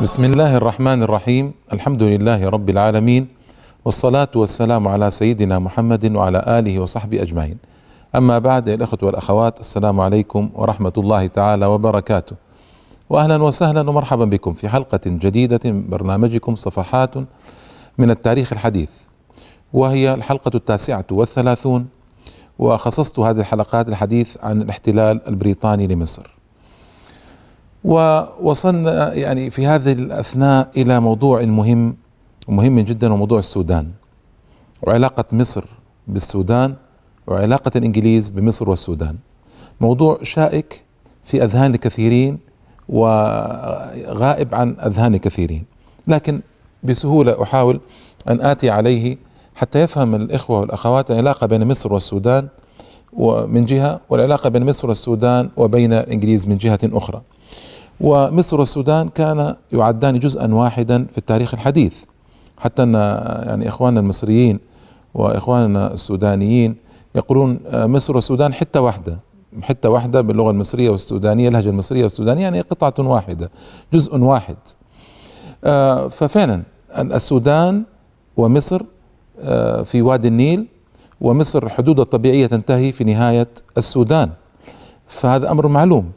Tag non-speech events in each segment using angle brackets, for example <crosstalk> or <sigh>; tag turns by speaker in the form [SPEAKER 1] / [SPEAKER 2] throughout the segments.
[SPEAKER 1] بسم الله الرحمن الرحيم الحمد لله رب العالمين والصلاة والسلام على سيدنا محمد وعلى آله وصحبه أجمعين أما بعد يا الأخوة والأخوات السلام عليكم ورحمة الله تعالى وبركاته وأهلا وسهلا ومرحبا بكم في حلقة جديدة من برنامجكم صفحات من التاريخ الحديث وهي الحلقة التاسعة والثلاثون وخصصت هذه الحلقات الحديث عن الاحتلال البريطاني لمصر ووصلنا يعني في هذه الاثناء الى موضوع مهم ومهم جدا وموضوع السودان وعلاقه مصر بالسودان وعلاقه الانجليز بمصر والسودان موضوع شائك في اذهان الكثيرين وغائب عن اذهان الكثيرين لكن بسهوله احاول ان اتي عليه حتى يفهم الاخوه والاخوات العلاقه بين مصر والسودان ومن جهه والعلاقه بين مصر والسودان وبين الانجليز من جهه اخرى ومصر والسودان كان يعدان جزءا واحدا في التاريخ الحديث حتى ان يعني اخواننا المصريين واخواننا السودانيين يقولون آه، مصر والسودان حته واحده حته واحده باللغه المصريه والسودانيه اللهجه المصريه والسودانيه يعني قطعه واحده جزء واحد آه، ففعلا السودان ومصر آه، في وادي النيل ومصر حدودها الطبيعيه تنتهي في نهايه السودان فهذا امر معلوم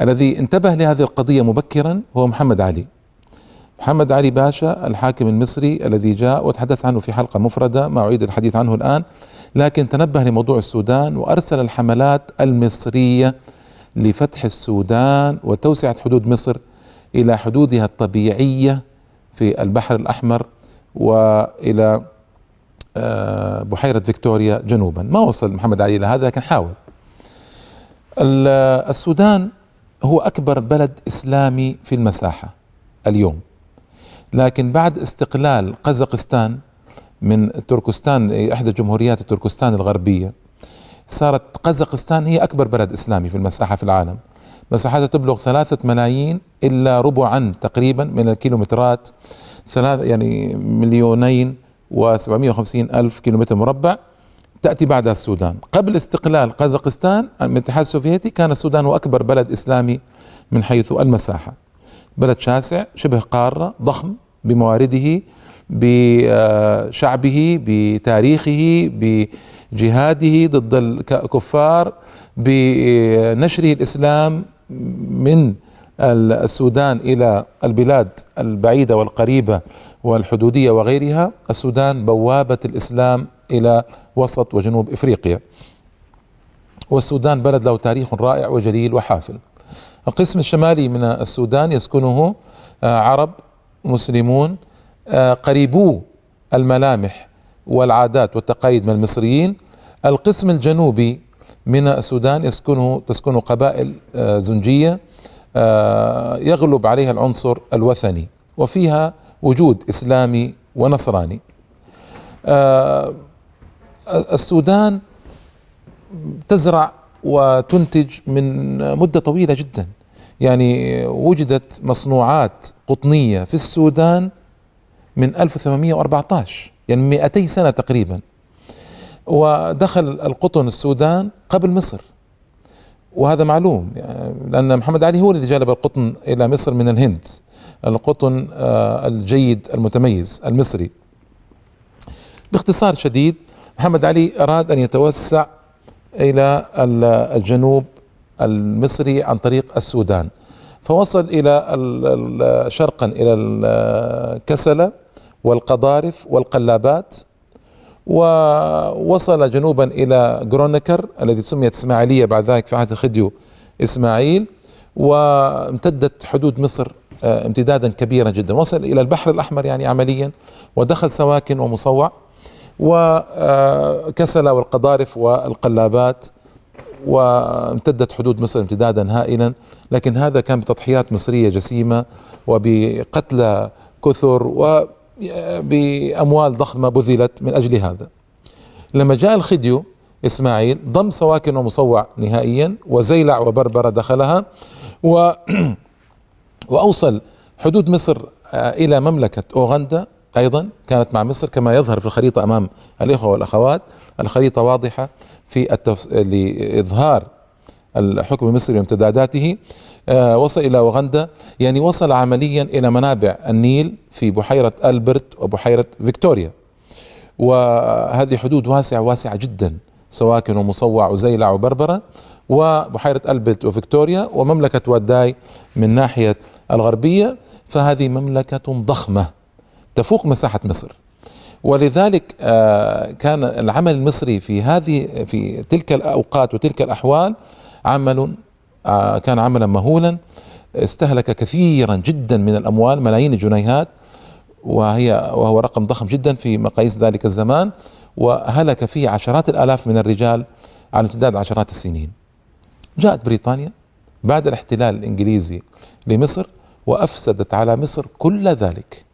[SPEAKER 1] الذي انتبه لهذه القضية مبكرا هو محمد علي محمد علي باشا الحاكم المصري الذي جاء وتحدث عنه في حلقة مفردة ما أعيد الحديث عنه الآن لكن تنبه لموضوع السودان وأرسل الحملات المصرية لفتح السودان وتوسعة حدود مصر إلى حدودها الطبيعية في البحر الأحمر وإلى آه، بحيرة فيكتوريا جنوبا ما وصل محمد علي إلى هذا لكن حاول السودان هو أكبر بلد إسلامي في المساحة اليوم لكن بعد استقلال قزقستان من تركستان إحدى جمهوريات تركستان الغربية صارت قزقستان هي أكبر بلد إسلامي في المساحة في العالم مساحتها تبلغ ثلاثة ملايين إلا ربعا تقريبا من الكيلومترات ثلاث يعني مليونين و750 ألف كيلومتر مربع تأتي بعدها السودان قبل استقلال قزاقستان من الاتحاد السوفيتي كان السودان هو أكبر بلد إسلامي من حيث المساحة بلد شاسع شبه قارة ضخم بموارده بشعبه بتاريخه بجهاده ضد الكفار بنشره الإسلام من السودان الى البلاد البعيده والقريبه والحدوديه وغيرها السودان بوابه الاسلام الى وسط وجنوب افريقيا والسودان بلد له تاريخ رائع وجليل وحافل القسم الشمالي من السودان يسكنه آه، عرب مسلمون آه، قريبو الملامح والعادات والتقاليد من المصريين القسم الجنوبي من السودان يسكنه تسكنه قبائل آه، زنجيه آه، يغلب عليها العنصر الوثني وفيها وجود اسلامي ونصراني آه، السودان تزرع وتنتج من مده طويله جدا يعني وجدت مصنوعات قطنيه في السودان من 1814 يعني 200 سنه تقريبا ودخل القطن السودان قبل مصر وهذا معلوم لأن محمد علي هو الذي جلب القطن إلى مصر من الهند القطن آه، الجيد المتميز المصري باختصار شديد محمد علي أراد أن يتوسع إلى الجنوب المصري عن طريق السودان فوصل إلى شرقا إلى الكسلة والقضارف والقلابات ووصل جنوبا إلى جرونكر الذي سميت إسماعيلية بعد ذلك في عهد خديو إسماعيل وامتدت حدود مصر آه، امتدادا كبيرا جدا وصل إلى البحر الأحمر يعني عمليا ودخل سواكن ومصوع وكسل آه، والقضارف والقلابات وامتدت حدود مصر امتدادا هائلا لكن هذا كان بتضحيات مصرية جسيمة وبقتلى كثر و بأموال ضخمة بذلت من أجل هذا لما جاء الخديو إسماعيل ضم سواكن ومصوع نهائيا وزيلع وبربرة دخلها و <clears throat> وأوصل حدود مصر آه، إلى مملكة أوغندا أيضا كانت مع مصر كما يظهر في الخريطة أمام الإخوة والأخوات الخريطة واضحة في التف... لإظهار الحكم المصري وامتداداته آه، وصل إلى أوغندا يعني وصل عمليا إلى منابع النيل في بحيرة ألبرت وبحيرة فيكتوريا وهذه حدود واسعة واسعة جدا سواكن ومصوع وزيلع وبربرة وبحيرة ألبرت وفيكتوريا ومملكة واداي من ناحية الغربية فهذه مملكة ضخمة تفوق مساحة مصر ولذلك آه، كان العمل المصري في هذه في تلك الاوقات وتلك الاحوال عمل آه، كان عملا مهولا استهلك كثيرا جدا من الاموال ملايين الجنيهات وهي وهو رقم ضخم جدا في مقاييس ذلك الزمان وهلك فيه عشرات الالاف من الرجال على امتداد عشرات السنين. جاءت بريطانيا بعد الاحتلال الانجليزي لمصر وافسدت على مصر كل ذلك.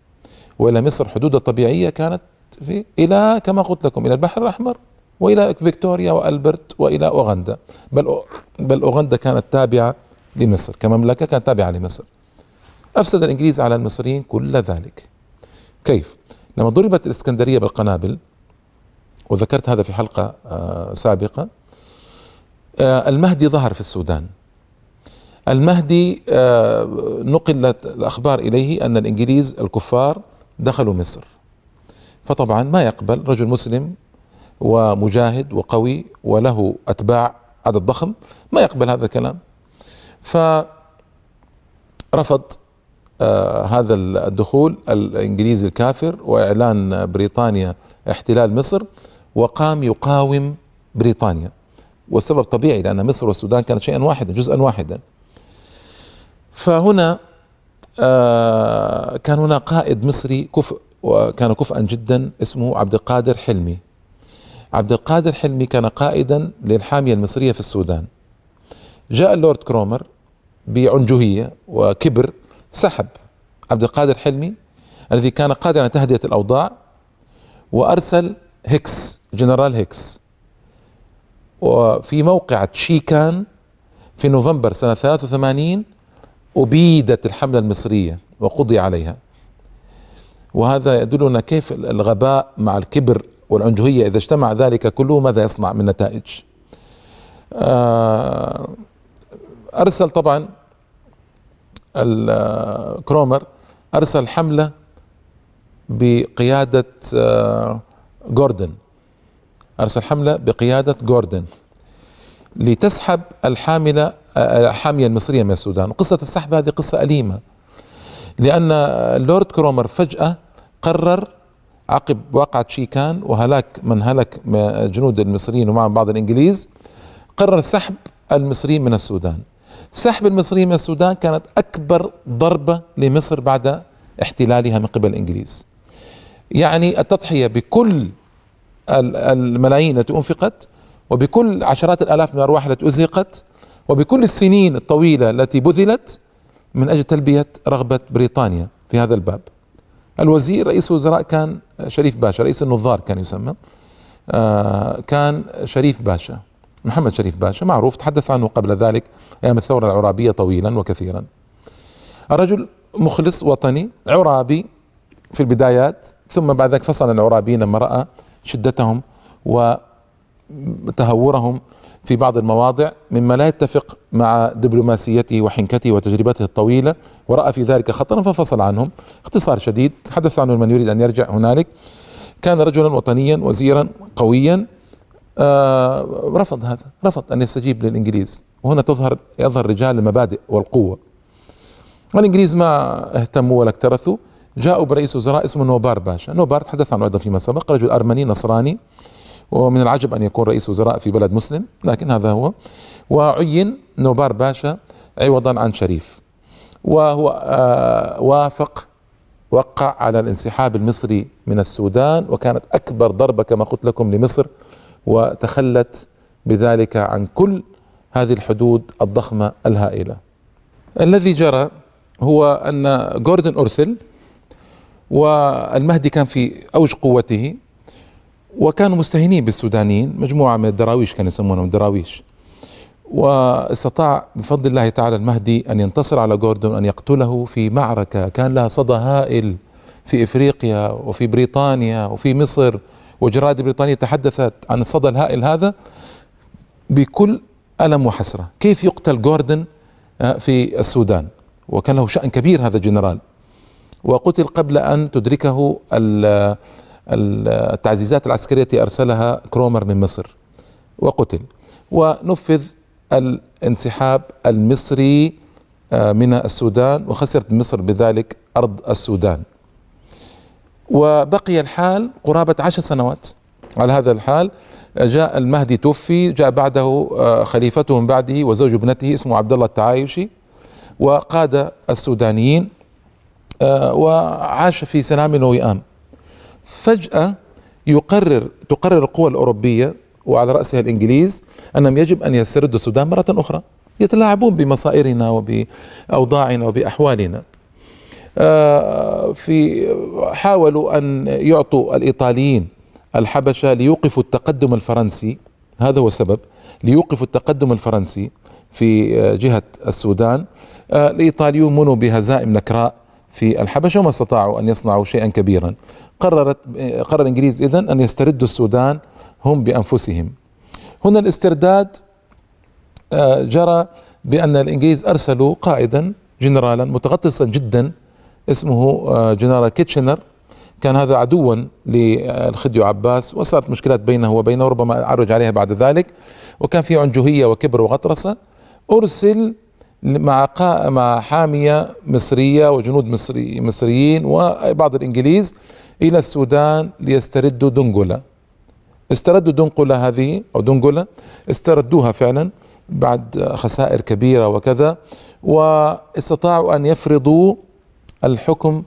[SPEAKER 1] والى مصر حدودها الطبيعيه كانت في الى كما قلت لكم الى البحر الاحمر والى فيكتوريا والبرت والى اوغندا بل بل اوغندا كانت تابعه لمصر كمملكه كانت تابعه لمصر افسد الانجليز على المصريين كل ذلك كيف لما ضربت الاسكندريه بالقنابل وذكرت هذا في حلقه آه، سابقه آه، المهدي ظهر في السودان المهدي آه، نقلت الاخبار اليه ان الانجليز الكفار دخلوا مصر فطبعا ما يقبل رجل مسلم ومجاهد وقوي وله أتباع عدد ضخم ما يقبل هذا الكلام فرفض آه هذا الدخول الإنجليزي الكافر وإعلان بريطانيا احتلال مصر وقام يقاوم بريطانيا والسبب طبيعي لأن مصر والسودان كانت شيئا واحدا جزءا واحدا فهنا آه كان هنا قائد مصري كفء وكان كفءا جدا اسمه عبد القادر حلمي عبد القادر حلمي كان قائدا للحامية المصرية في السودان جاء اللورد كرومر بعنجهية وكبر سحب عبد القادر حلمي الذي كان قادرا على تهدئة الأوضاع وأرسل هيكس جنرال هيكس وفي موقعة شيكان في نوفمبر سنة 83 أبيدت الحملة المصرية وقضي عليها وهذا يدلنا كيف الغباء مع الكبر والعنجهية إذا اجتمع ذلك كله ماذا يصنع من نتائج آه، أرسل طبعا آه، كرومر أرسل حملة بقيادة جوردن آه، أرسل حملة بقيادة جوردن لتسحب الحاملة الحامية المصرية من السودان قصة السحب هذه قصة أليمة لأن لورد كرومر فجأة قرر عقب واقعة شيكان وهلاك من هلك جنود المصريين ومعهم بعض الإنجليز قرر سحب المصريين من السودان سحب المصريين من السودان كانت أكبر ضربة لمصر بعد احتلالها من قبل الإنجليز يعني التضحية بكل الملايين التي أنفقت وبكل عشرات الآلاف من الأرواح التي أزهقت وبكل السنين الطويلة التي بذلت من أجل تلبية رغبة بريطانيا في هذا الباب الوزير رئيس الوزراء كان شريف باشا رئيس النظار كان يسمى آه، كان شريف باشا محمد شريف باشا معروف تحدث عنه قبل ذلك أيام الثورة العرابية طويلا وكثيرا الرجل مخلص وطني عرابي في البدايات ثم بعد ذلك فصل العرابيين لما رأى شدتهم وتهورهم في بعض المواضع مما لا يتفق مع دبلوماسيته وحنكته وتجربته الطويله وراى في ذلك خطرا ففصل عنهم اختصار شديد حدث عنه من يريد ان يرجع هنالك كان رجلا وطنيا وزيرا قويا آه رفض هذا رفض ان يستجيب للانجليز وهنا تظهر يظهر رجال المبادئ والقوه والانجليز ما اهتموا ولا اكترثوا جاءوا برئيس وزراء اسمه نوبار باشا نوبار تحدث عنه ايضا فيما سبق رجل ارمني نصراني ومن العجب أن يكون رئيس وزراء في بلد مسلم لكن هذا هو وعين نوبار باشا عوضا عن شريف وهو آه وافق وقع على الانسحاب المصري من السودان وكانت أكبر ضربة كما قلت لكم لمصر وتخلت بذلك عن كل هذه الحدود الضخمة الهائلة الذي جرى هو أن جوردن أرسل والمهدي كان في أوج قوته وكانوا مستهينين بالسودانيين مجموعة من الدراويش كانوا يسمونهم دراويش واستطاع بفضل الله تعالى المهدي أن ينتصر على جوردون أن يقتله في معركة كان لها صدى هائل في إفريقيا وفي بريطانيا وفي مصر وجرائد بريطانية تحدثت عن الصدى الهائل هذا بكل ألم وحسرة كيف يقتل جوردن آه، في السودان وكان له شأن كبير هذا الجنرال وقتل قبل أن تدركه التعزيزات العسكرية التي أرسلها كرومر من مصر وقتل ونفذ الانسحاب المصري آه، من السودان وخسرت مصر بذلك أرض السودان وبقي الحال قرابة عشر سنوات على هذا الحال آه، جاء المهدي توفي جاء بعده آه، خليفته من بعده وزوج ابنته اسمه عبد الله التعايشي وقاد السودانيين وعاش في سلام ووئام فجأة يقرر تقرر القوى الأوروبية وعلى رأسها الإنجليز أنهم يجب أن يسردوا السودان مرة أخرى يتلاعبون بمصائرنا وبأوضاعنا وبأحوالنا آه، في حاولوا أن يعطوا الإيطاليين الحبشة ليوقفوا التقدم الفرنسي هذا هو السبب ليوقفوا التقدم الفرنسي في آه، جهة السودان آه، الإيطاليون منوا بهزائم نكراء في الحبشة وما استطاعوا أن يصنعوا شيئا كبيرا قررت قرر الإنجليز إذن أن يستردوا السودان هم بأنفسهم هنا الاسترداد آه، جرى بأن الإنجليز أرسلوا قائدا جنرالا متغطسا جدا اسمه آه، جنرال كيتشنر كان هذا عدوا للخديو عباس وصارت مشكلات بينه وبينه ربما أعرج عليها بعد ذلك وكان في عنجهية وكبر وغطرسة أرسل مع مع حاميه مصريه وجنود مصري مصريين وبعض الانجليز الى السودان ليستردوا دنقله استردوا دنقله هذه او دنقله استردوها فعلا بعد خسائر كبيره وكذا واستطاعوا ان يفرضوا الحكم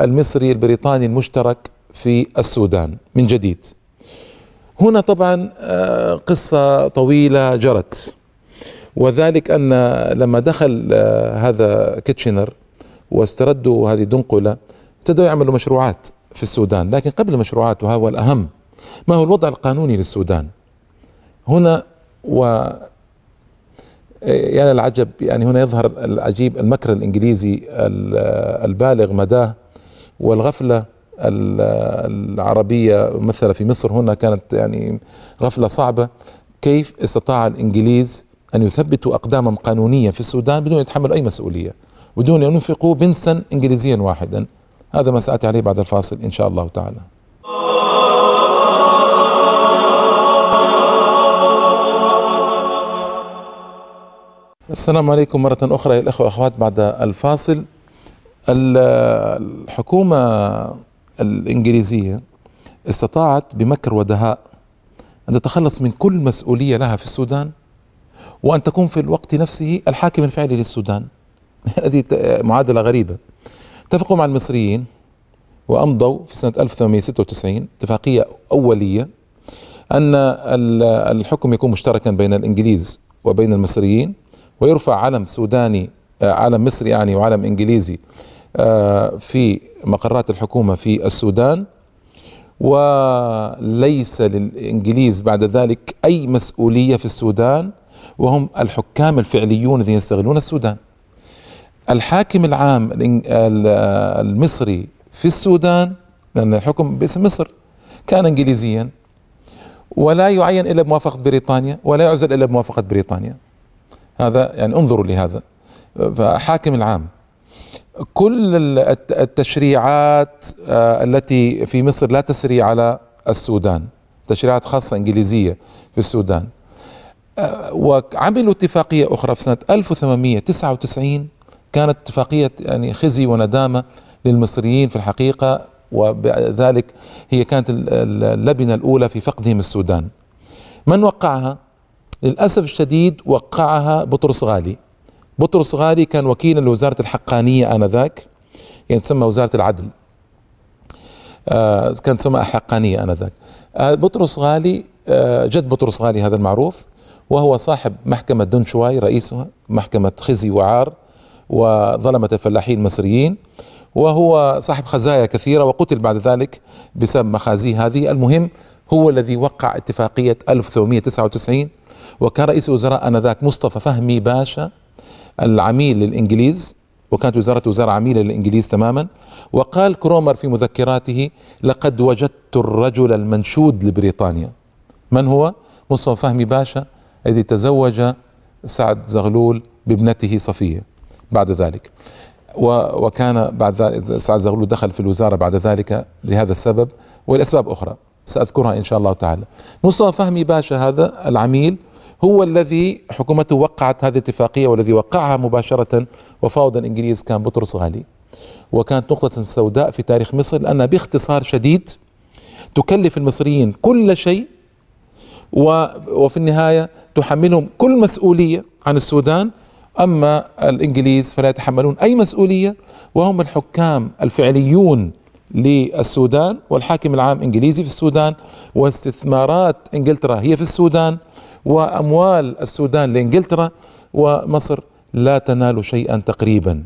[SPEAKER 1] المصري البريطاني المشترك في السودان من جديد هنا طبعا آه، قصه طويله جرت وذلك أن لما دخل آه، هذا كيتشنر واستردوا هذه دنقلة ابتدوا يعملوا مشروعات في السودان لكن قبل المشروعات وهو الأهم ما هو الوضع القانوني للسودان هنا و آه، يعني العجب يعني هنا يظهر العجيب المكر الإنجليزي آه، البالغ مداه والغفلة العربية مثلا في مصر هنا كانت يعني غفلة صعبة كيف استطاع الإنجليز أن يثبتوا أقداما قانونية في السودان بدون يتحملوا أي مسؤولية بدون أن ينفقوا بنسا إنجليزيا واحدا هذا ما سأتي عليه بعد الفاصل إن شاء الله تعالى السلام عليكم مرة أخرى يا الأخوة أخوات بعد الفاصل الحكومة الإنجليزية استطاعت بمكر ودهاء أن تتخلص من كل مسؤولية لها في السودان وأن تكون في الوقت نفسه الحاكم الفعلي للسودان <laughs> هذه معادلة غريبة اتفقوا مع المصريين وأمضوا في سنة 1896 اتفاقية أولية أن الحكم يكون مشتركا بين الإنجليز وبين المصريين ويرفع علم سوداني آه، علم مصري يعني وعلم إنجليزي آه، في مقرات الحكومة في السودان وليس للإنجليز بعد ذلك أي مسؤولية في السودان وهم الحكام الفعليون الذين يستغلون السودان الحاكم العام المصري في السودان لأن الحكم باسم مصر كان إنجليزيا ولا يعين إلا بموافقة بريطانيا ولا يعزل إلا بموافقة بريطانيا هذا يعني انظروا لهذا فحاكم العام كل التشريعات آه، التي في مصر لا تسري على السودان تشريعات خاصة إنجليزية في السودان آه، وعملوا اتفاقية أخرى في سنة 1899 كانت اتفاقية يعني خزي وندامة للمصريين في الحقيقة وبذلك هي كانت اللبنة الأولى في فقدهم السودان من وقعها؟ للأسف الشديد وقعها بطرس غالي بطرس غالي كان وكيلا لوزارة الحقانية آنذاك يعني تسمى وزارة العدل آه، كان تسمى الحقانية آنذاك آه، بطرس غالي جد بطرس غالي هذا المعروف وهو صاحب محكمة دونشواي رئيسها محكمة خزي وعار وظلمت الفلاحين المصريين وهو صاحب خزايا كثيرة وقتل بعد ذلك بسبب مخازيه هذه المهم هو الذي وقع اتفاقية 1899 وكان رئيس الوزراء آنذاك مصطفى فهمي باشا العميل للإنجليز وكانت وزارة وزارة عميلة للإنجليز تماما وقال كرومر في مذكراته لقد وجدت الرجل المنشود لبريطانيا من هو؟ مصطفى فهمي باشا الذي تزوج سعد زغلول بابنته صفية بعد ذلك وكان بعد ذلك سعد زغلول دخل في الوزارة بعد ذلك لهذا السبب ولأسباب أخرى سأذكرها إن شاء الله تعالى مصطفى فهمي باشا هذا العميل هو الذي حكومته وقعت هذه الاتفاقية والذي وقعها مباشرة وفاوض الإنجليز كان بطرس غالي وكانت نقطة سوداء في تاريخ مصر لأنها باختصار شديد تكلف المصريين كل شيء وفي النهاية تحملهم كل مسؤولية عن السودان أما الإنجليز فلا يتحملون أي مسؤولية وهم الحكام الفعليون للسودان والحاكم العام إنجليزي في السودان واستثمارات إنجلترا هي في السودان وأموال السودان لإنجلترا ومصر لا تنال شيئا تقريبا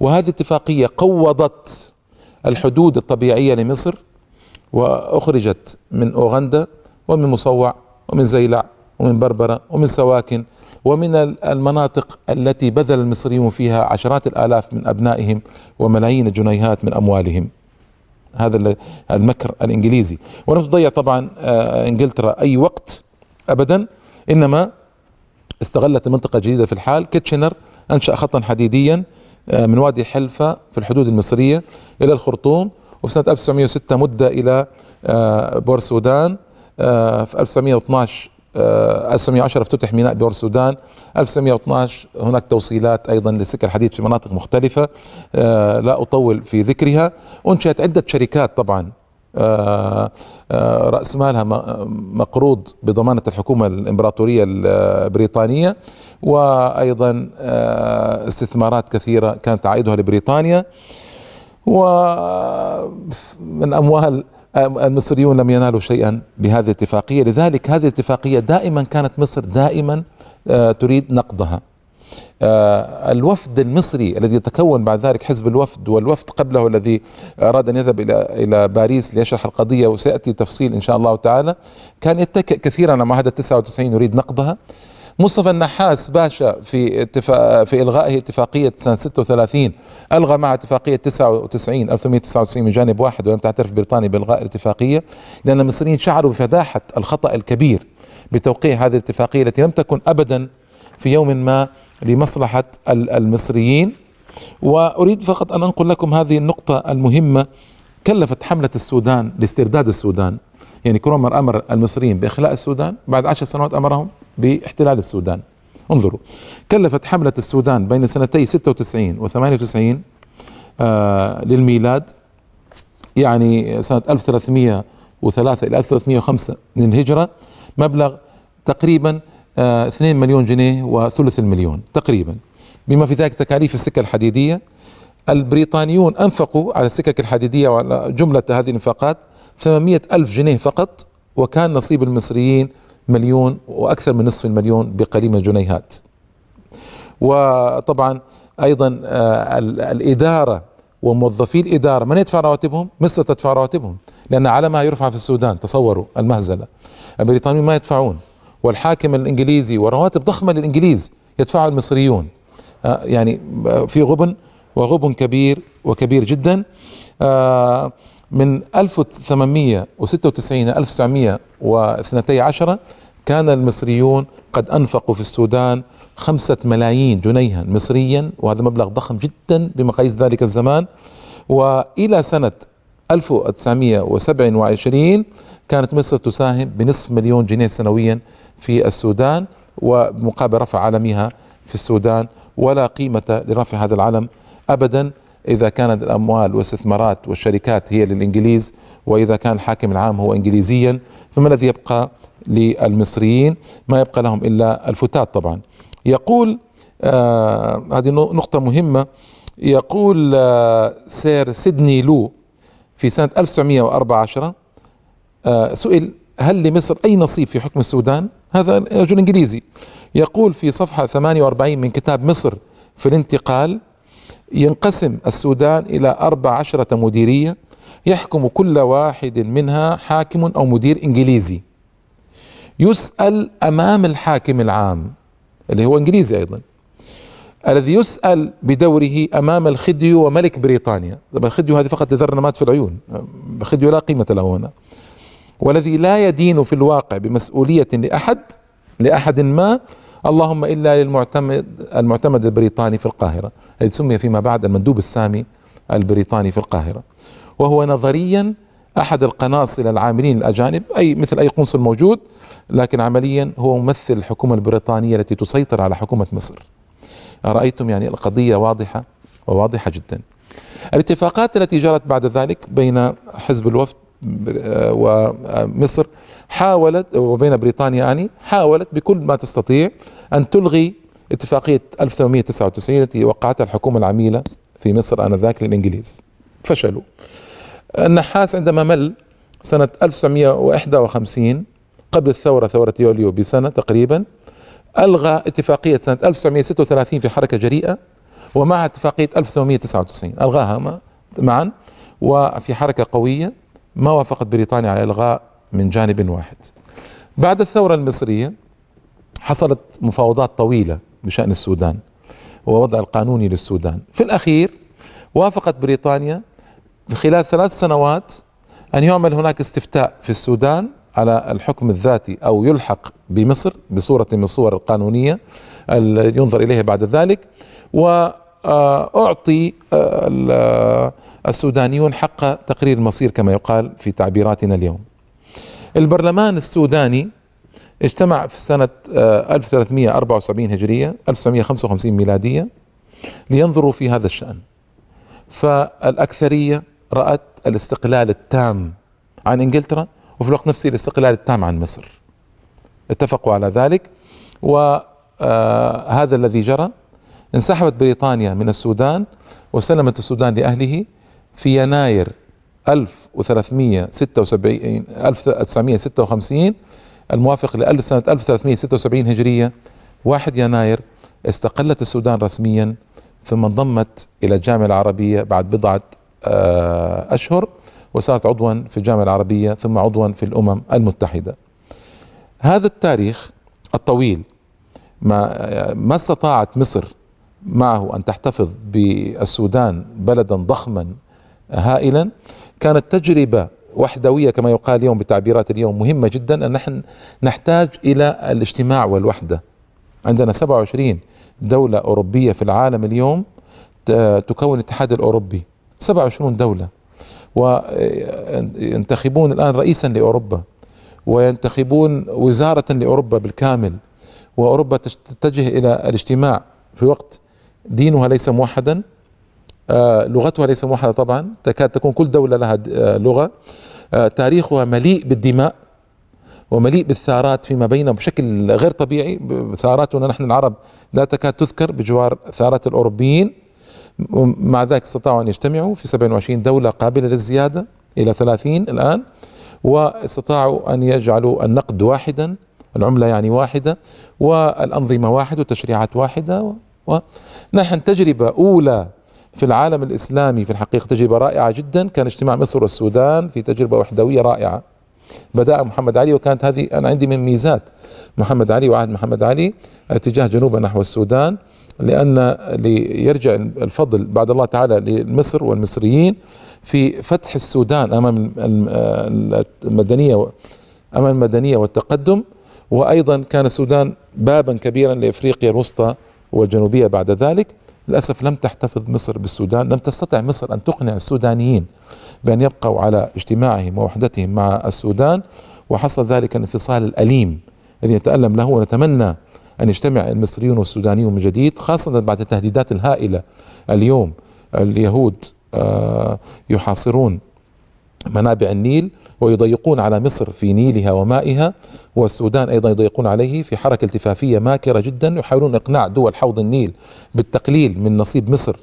[SPEAKER 1] وهذه الاتفاقية قوضت الحدود الطبيعية لمصر وأخرجت من أوغندا ومن مصوع ومن زيلع ومن بربرة ومن سواكن ومن المناطق التي بذل المصريون فيها عشرات الآلاف من أبنائهم وملايين الجنيهات من أموالهم هذا المكر الإنجليزي ولم تضيع طبعا آه، إنجلترا أي وقت أبدا إنما استغلت المنطقة الجديدة في الحال كيتشنر أنشأ خطا حديديا آه، من وادي حلفة في الحدود المصرية إلى الخرطوم وفي سنة 1906 مد إلى آه، بور سودان في 1912 1910 آه، افتتح ميناء بور السودان 1912 هناك توصيلات ايضا لسكة الحديد في مناطق مختلفه آه، لا اطول في ذكرها انشئت عده شركات طبعا آه، رأس مالها مقروض بضمانة الحكومة الإمبراطورية البريطانية وأيضا استثمارات كثيرة كانت عائدها لبريطانيا ومن أموال المصريون لم ينالوا شيئا بهذه الاتفاقية لذلك هذه الاتفاقية دائما كانت مصر دائما آه، تريد نقضها آه، الوفد المصري الذي تكون بعد ذلك حزب الوفد والوفد قبله الذي أراد أن يذهب إلى إلى باريس ليشرح القضية وسيأتي تفصيل إن شاء الله تعالى كان يتكئ كثيرا على معاهدة 99 يريد نقضها مصطفى النحاس باشا في اتفاق في الغائه اتفاقيه سنه 36 الغى مع اتفاقيه 99 1899 من جانب واحد ولم تعترف بريطانيا بالغاء الاتفاقيه لان المصريين شعروا بفداحه الخطا الكبير بتوقيع هذه الاتفاقيه التي لم تكن ابدا في يوم ما لمصلحه المصريين واريد فقط ان انقل لكم هذه النقطه المهمه كلفت حمله السودان لاسترداد السودان يعني كرومر امر المصريين باخلاء السودان بعد عشر سنوات امرهم باحتلال السودان انظروا كلفت حملة السودان بين سنتي 96 و 98 آه للميلاد يعني سنة 1303 إلى 1305 للهجرة مبلغ تقريبا آه 2 مليون جنيه وثلث المليون تقريبا بما في ذلك تكاليف السكة الحديدية البريطانيون أنفقوا على السكك الحديدية وعلى جملة هذه الإنفاقات 800 ألف جنيه فقط وكان نصيب المصريين مليون واكثر من نصف المليون بقليل من الجنيهات وطبعا ايضا آه، الاداره وموظفي الاداره من يدفع رواتبهم؟ مصر تدفع رواتبهم لان على ما يرفع في السودان تصوروا المهزله البريطانيين ما يدفعون والحاكم الانجليزي ورواتب ضخمه للانجليز يدفعها المصريون آه، يعني آه، في غبن وغبن كبير وكبير جدا آه من 1896 1912 كان المصريون قد أنفقوا في السودان خمسة ملايين جنيها مصريا وهذا مبلغ ضخم جدا بمقاييس ذلك الزمان وإلى سنة 1927 كانت مصر تساهم بنصف مليون جنيه سنويا في السودان ومقابل رفع علمها في السودان ولا قيمة لرفع هذا العلم أبدا إذا كانت الأموال والاستثمارات والشركات هي للإنجليز وإذا كان الحاكم العام هو إنجليزيا فما الذي يبقى للمصريين ما يبقى لهم إلا الفتات طبعا يقول آه هذه نقطة مهمة يقول آه سير سيدني لو في سنة 1914 آه سئل هل لمصر أي نصيب في حكم السودان؟ هذا رجل إنجليزي يقول في صفحة 48 من كتاب مصر في الانتقال ينقسم السودان إلى أربع عشرة مديرية يحكم كل واحد منها حاكم أو مدير إنجليزي يسأل أمام الحاكم العام اللي هو إنجليزي أيضا الذي يسأل بدوره أمام الخديو وملك بريطانيا طبعا الخديو هذه فقط لذرنمات في العيون الخديو لا قيمة له هنا والذي لا يدين في الواقع بمسؤولية لأحد لأحد ما اللهم إلا للمعتمد المعتمد البريطاني في القاهرة الذي سمي فيما بعد المندوب السامي البريطاني في القاهرة وهو نظريا أحد القناصل العاملين الأجانب أي مثل أي قنصل موجود لكن عمليا هو ممثل الحكومة البريطانية التي تسيطر على حكومة مصر رأيتم يعني القضية واضحة وواضحة جدا الاتفاقات التي جرت بعد ذلك بين حزب الوفد آه، ومصر آه، حاولت وبين بريطانيا يعني حاولت بكل ما تستطيع أن تلغي اتفاقية 1899 التي وقعتها الحكومة العميلة في مصر آنذاك للإنجليز فشلوا النحاس عندما مل سنة 1951 قبل الثورة ثورة يوليو بسنة تقريبا ألغى اتفاقية سنة 1936 في حركة جريئة ومع اتفاقية 1899 ألغاها معا وفي حركة قوية ما وافقت بريطانيا على إلغاء من جانب واحد بعد الثورة المصرية حصلت مفاوضات طويلة بشأن السودان ووضع القانوني للسودان في الأخير وافقت بريطانيا خلال ثلاث سنوات أن يعمل هناك استفتاء في السودان على الحكم الذاتي أو يلحق بمصر بصورة من الصور القانونية التي ينظر إليها بعد ذلك وأعطي آه، آه، آه، السودانيون حق تقرير المصير كما يقال في تعبيراتنا اليوم البرلمان السوداني اجتمع في سنة 1374 آه، هجرية 1955 ميلادية لينظروا في هذا الشأن فالأكثرية رأت الاستقلال التام عن إنجلترا وفي الوقت نفسه الاستقلال التام عن مصر اتفقوا على ذلك وهذا آه، الذي جرى انسحبت بريطانيا من السودان وسلمت السودان لأهله في يناير 1376 1956 الموافق لسنة سنة 1376 هجرية 1 يناير استقلت السودان رسميا ثم انضمت إلى الجامعة العربية بعد بضعة آه، أشهر وصارت عضوا في الجامعة العربية ثم عضوا في الأمم المتحدة هذا التاريخ الطويل ما, ما استطاعت مصر معه أن تحتفظ بالسودان بلدا ضخما هائلا كانت تجربة وحدوية كما يقال اليوم بتعبيرات اليوم مهمة جدا أن نحن نحتاج إلى الاجتماع والوحدة عندنا 27 دولة أوروبية في العالم اليوم تكون الاتحاد الأوروبي 27 دولة وينتخبون آه، الآن رئيسا لأوروبا وينتخبون وزارة لأوروبا بالكامل وأوروبا تتجه إلى الاجتماع في وقت دينها ليس موحدا آه، لغتها ليس موحدة طبعا تكاد تكون كل دولة لها آه، لغة آه، تاريخها مليء بالدماء ومليء بالثارات فيما بينه بشكل غير طبيعي ثاراتنا نحن العرب لا تكاد تذكر بجوار ثارات الأوروبيين مع ذلك استطاعوا أن يجتمعوا في 27 دولة قابلة للزيادة إلى 30 الآن واستطاعوا أن يجعلوا النقد واحدا العملة يعني واحدة والأنظمة واحدة والتشريعات واحدة ونحن تجربة أولى في العالم الإسلامي في الحقيقة تجربة رائعة جدا كان اجتماع مصر والسودان في تجربة وحدوية رائعة بدأ محمد علي وكانت هذه أنا عندي من ميزات محمد علي وعهد محمد علي اتجاه جنوبا نحو السودان لأن ليرجع الفضل بعد الله تعالى لمصر والمصريين في فتح السودان أمام المدنية أمام المدنية والتقدم وأيضا كان السودان بابا كبيرا لإفريقيا الوسطى والجنوبية بعد ذلك للأسف لم تحتفظ مصر بالسودان لم تستطع مصر أن تقنع السودانيين بأن يبقوا على اجتماعهم ووحدتهم مع السودان وحصل ذلك الانفصال الأليم الذي نتألم له ونتمنى أن يجتمع المصريون والسودانيون من جديد خاصة بعد التهديدات الهائلة اليوم اليهود آه، يحاصرون منابع النيل ويضيقون على مصر في نيلها ومائها والسودان ايضا يضيقون عليه في حركه التفافيه ماكره جدا يحاولون اقناع دول حوض النيل بالتقليل من نصيب مصر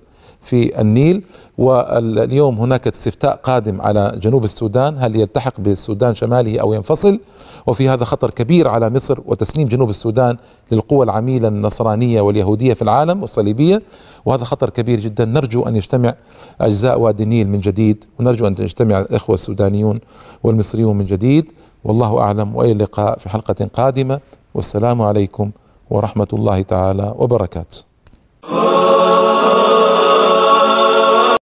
[SPEAKER 1] في النيل واليوم هناك استفتاء قادم على جنوب السودان هل يلتحق بالسودان شماله أو ينفصل وفي هذا خطر كبير على مصر وتسليم جنوب السودان للقوى العميلة النصرانية واليهودية في العالم والصليبية وهذا خطر كبير جدا نرجو أن يجتمع أجزاء وادي النيل من جديد ونرجو أن يجتمع الإخوة السودانيون والمصريون من جديد والله أعلم وإلى اللقاء في حلقة قادمة والسلام عليكم ورحمة الله تعالى وبركاته